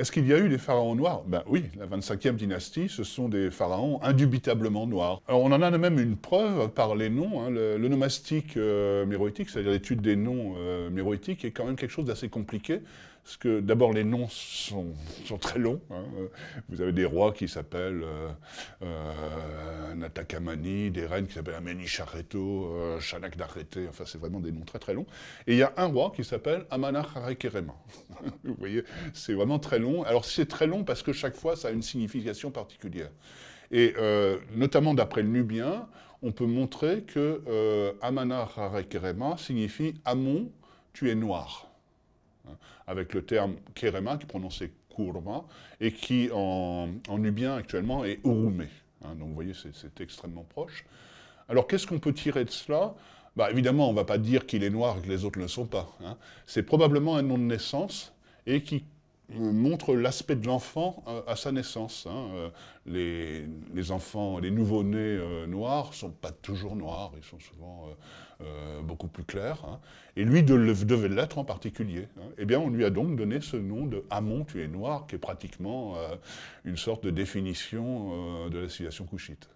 Est-ce qu'il y a eu des pharaons noirs Ben oui, la 25e dynastie, ce sont des pharaons indubitablement noirs. on en a même une preuve par les noms. Hein. Le, nomastique euh, méroïtique, c'est-à-dire l'étude des noms euh, méroïtiques, est quand même quelque chose d'assez compliqué que d'abord, les noms sont, très longs. Hein. Vous avez des rois qui s'appellent euh, euh, Natakamani, des reines qui s'appellent Amenichareto, euh, Shanak Enfin, c'est vraiment des noms très très longs. Et il y a un roi qui s'appelle Amanacharekerema. Vous voyez, c'est vraiment très long. Alors, c'est très long parce que chaque fois, ça a une signification particulière. Et euh, notamment d'après le Nubien, on peut montrer que Amanacharekerema signifie Amon, tu es noir. Hein, avec le terme kerema qui prononçait prononcé kurma et qui en, nubien actuellement est urume. Hein. donc vous voyez, c'est extrêmement proche. Alors qu'est-ce qu'on peut tirer de cela bah, Évidemment, on ne va pas dire qu'il est noir et que les autres ne le sont pas. Hein. C'est probablement un nom de naissance et qui euh, montre l'aspect de l'enfant à sa naissance. Hein. Euh, les, enfants, les nouveaux nés noirs euh, noirs sont pas toujours noirs, ils sont souvent beaucoup plus clairs. Hein. Et lui devait l'être en particulier. Hein. Eh bien, on lui a donc donné ce nom de Hamon, tu es noir, qui est pratiquement une sorte de définition de la situation couchite.